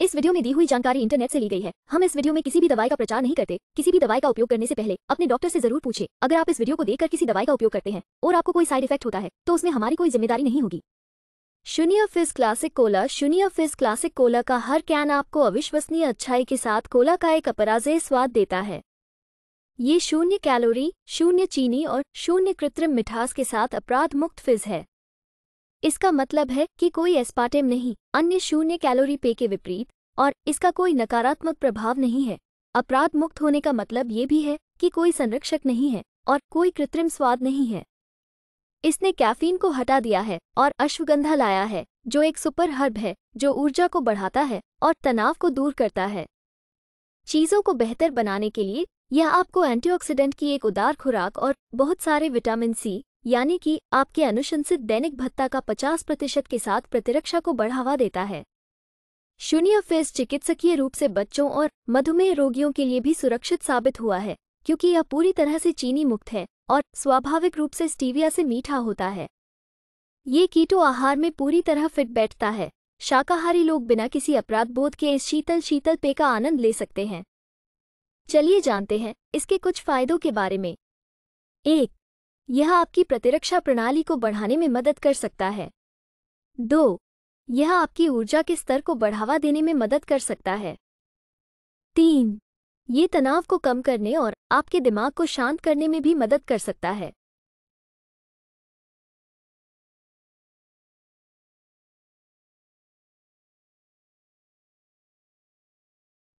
इस वीडियो में दी हुई जानकारी इंटरनेट से ली गई है हम इस वीडियो में किसी भी दवाई का प्रचार नहीं करते किसी भी दवाई का उपयोग करने से पहले अपने डॉक्टर से जरूर पूछे अगर आप इस वीडियो को देखकर किसी दवाई का उपयोग करते हैं और आपको कोई साइड इफेक्ट होता है तो उसमें हमारी कोई जिम्मेदारी नहीं होगी शून्य फिज क्लासिक कोला शून्य फिज क्लासिक कोला का हर कैन आपको अविश्वसनीय अच्छाई के साथ कोला का एक अपराजय स्वाद देता है ये शून्य कैलोरी शून्य चीनी और शून्य कृत्रिम मिठास के साथ अपराध मुक्त फिज है इसका मतलब है कि कोई एस्पार्टेम नहीं अन्य शून्य कैलोरी पे के विपरीत और इसका कोई नकारात्मक प्रभाव नहीं है अपराध मुक्त होने का मतलब ये भी है कि कोई संरक्षक नहीं है और कोई कृत्रिम स्वाद नहीं है इसने कैफीन को हटा दिया है और अश्वगंधा लाया है जो एक सुपर हर्ब है जो ऊर्जा को बढ़ाता है और तनाव को दूर करता है चीज़ों को बेहतर बनाने के लिए यह आपको एंटीऑक्सीडेंट की एक उदार खुराक और बहुत सारे विटामिन सी यानी कि आपके अनुशंसित दैनिक भत्ता का 50 प्रतिशत के साथ प्रतिरक्षा को बढ़ावा देता है शून्य फेस चिकित्सकीय रूप से बच्चों और मधुमेह रोगियों के लिए भी सुरक्षित साबित हुआ है क्योंकि यह पूरी तरह से चीनी मुक्त है और स्वाभाविक रूप से स्टीविया से मीठा होता है ये कीटो आहार में पूरी तरह फिट बैठता है शाकाहारी लोग बिना किसी अपराध बोध के इस शीतल शीतल पेय का आनंद ले सकते हैं चलिए जानते हैं इसके कुछ फायदों के बारे में एक यह आपकी प्रतिरक्षा प्रणाली को बढ़ाने में मदद कर सकता है दो यह आपकी ऊर्जा के स्तर को बढ़ावा देने में मदद कर सकता है तीन ये तनाव को कम करने और आपके दिमाग को शांत करने में भी मदद कर सकता है